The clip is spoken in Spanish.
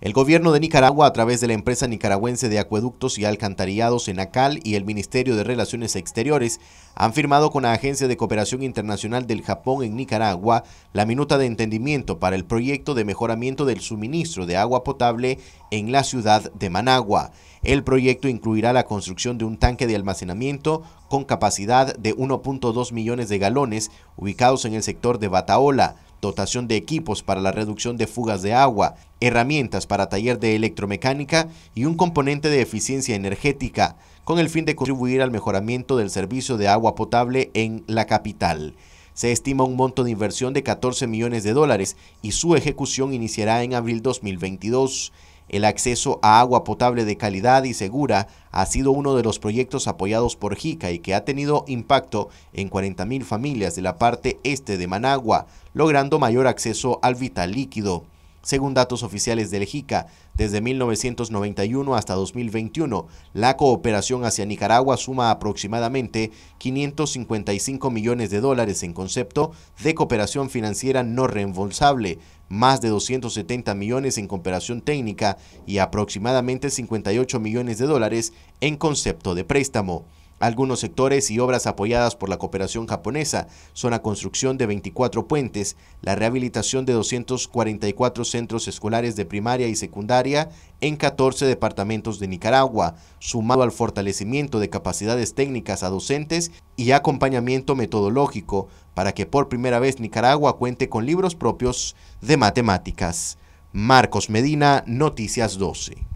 El gobierno de Nicaragua, a través de la empresa nicaragüense de acueductos y alcantarillados Acal y el Ministerio de Relaciones Exteriores, han firmado con la Agencia de Cooperación Internacional del Japón en Nicaragua la minuta de entendimiento para el proyecto de mejoramiento del suministro de agua potable en la ciudad de Managua. El proyecto incluirá la construcción de un tanque de almacenamiento con capacidad de 1.2 millones de galones ubicados en el sector de Bataola dotación de equipos para la reducción de fugas de agua, herramientas para taller de electromecánica y un componente de eficiencia energética, con el fin de contribuir al mejoramiento del servicio de agua potable en la capital. Se estima un monto de inversión de 14 millones de dólares y su ejecución iniciará en abril 2022. El acceso a agua potable de calidad y segura ha sido uno de los proyectos apoyados por JICA y que ha tenido impacto en 40.000 familias de la parte este de Managua, logrando mayor acceso al vital líquido. Según datos oficiales del JICA, desde 1991 hasta 2021, la cooperación hacia Nicaragua suma aproximadamente 555 millones de dólares en concepto de cooperación financiera no reembolsable, más de 270 millones en cooperación técnica y aproximadamente 58 millones de dólares en concepto de préstamo. Algunos sectores y obras apoyadas por la cooperación japonesa son la construcción de 24 puentes, la rehabilitación de 244 centros escolares de primaria y secundaria en 14 departamentos de Nicaragua, sumado al fortalecimiento de capacidades técnicas a docentes y acompañamiento metodológico para que por primera vez Nicaragua cuente con libros propios de matemáticas. Marcos Medina, Noticias 12.